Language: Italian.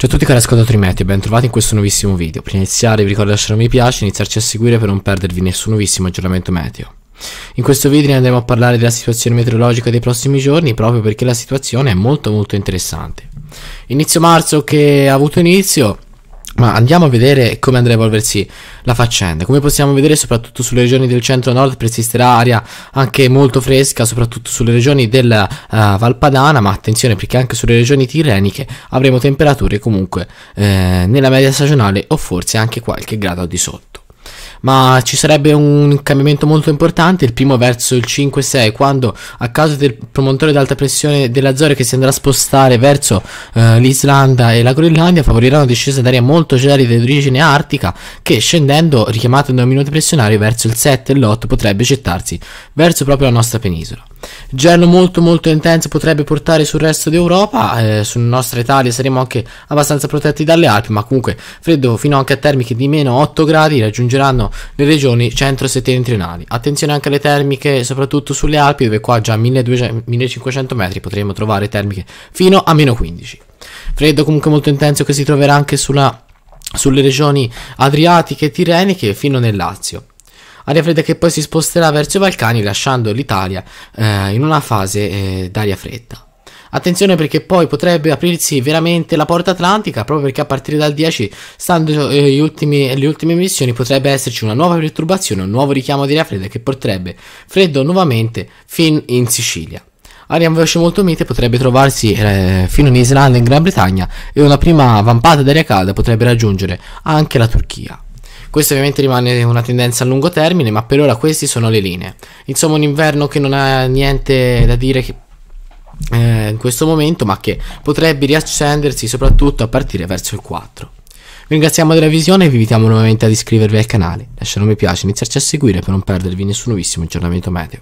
Ciao a tutti cari ascoltatori meteo, e bentrovati in questo nuovissimo video. Per iniziare vi ricordo di lasciare un mi piace e iniziarci a seguire per non perdervi nessun nuovissimo aggiornamento meteo. In questo video andremo a parlare della situazione meteorologica dei prossimi giorni proprio perché la situazione è molto molto interessante. Inizio marzo che ha avuto inizio ma andiamo a vedere come andrà a evolversi la faccenda. Come possiamo vedere, soprattutto sulle regioni del centro-nord persisterà aria anche molto fresca, soprattutto sulle regioni della uh, eh, Valpadana, ma attenzione perché anche sulle regioni tirreniche avremo temperature comunque eh, nella media stagionale o forse anche qualche grado di sotto ma ci sarebbe un cambiamento molto importante, il primo verso il 5-6, quando a causa del promotore d'alta pressione dell'Azore che si andrà a spostare verso eh, l'Islanda e la Groenlandia, favorirà una discesa d'aria molto gelida di origine artica che scendendo richiamata da un minuto pressionario verso il 7 e l'8 potrebbe gettarsi verso proprio la nostra penisola gelo molto molto intenso potrebbe portare sul resto d'Europa, eh, sulla nostra Italia saremo anche abbastanza protetti dalle Alpi, ma comunque freddo fino anche a termiche di meno 8 gradi raggiungeranno le regioni centro-settentrionali. Attenzione anche alle termiche, soprattutto sulle Alpi, dove qua già a 1500 metri potremo trovare termiche fino a meno 15. Freddo comunque molto intenso che si troverà anche sulla sulle regioni adriatiche e tirreniche fino nel Lazio. Aria fredda che poi si sposterà verso i Balcani lasciando l'Italia eh, in una fase eh, d'aria fredda. Attenzione perché poi potrebbe aprirsi veramente la porta atlantica proprio perché a partire dal 10, stando eh, ultimi, le ultime missioni, potrebbe esserci una nuova perturbazione, un nuovo richiamo di aria fredda che porterebbe freddo nuovamente fin in Sicilia. Aria Veloce molto mite potrebbe trovarsi eh, fino in Islanda e in Gran Bretagna e una prima vampata d'aria calda potrebbe raggiungere anche la Turchia. Questo ovviamente rimane una tendenza a lungo termine, ma per ora queste sono le linee. Insomma, un inverno che non ha niente da dire che eh, in questo momento, ma che potrebbe riaccendersi soprattutto a partire verso il 4. Vi ringraziamo della visione e vi invitiamo nuovamente ad iscrivervi al canale, Lasciate un mi piace, iniziarci a seguire per non perdervi nessun nuovissimo aggiornamento meteo.